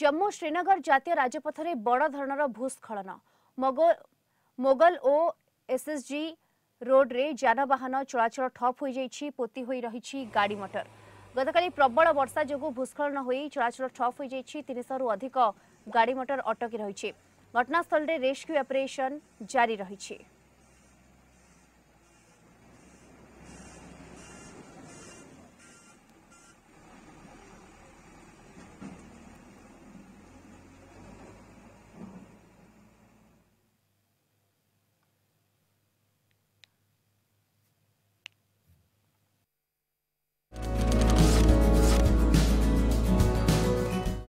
জম্মু শ্রীনগর জাতীয় রাজপথে বড় ধরনের ভূস্খলন মোগল ও এসএসজি রোডে যানবাহন চলাচল ঠপ হয়ে যাই পোতি হয়ে রয়েছে গাড়ি মটর গতকাল প্রবল বর্ষা যোগ ভূস্খলন হয়ে চলাচল ঠপ হয়ে যাই তিনশহরু অধিক গাড়ি মটর অটকি রয়েছে ঘটনাস্থলের রেস্ক্যু অপরেশন জারি রয়েছে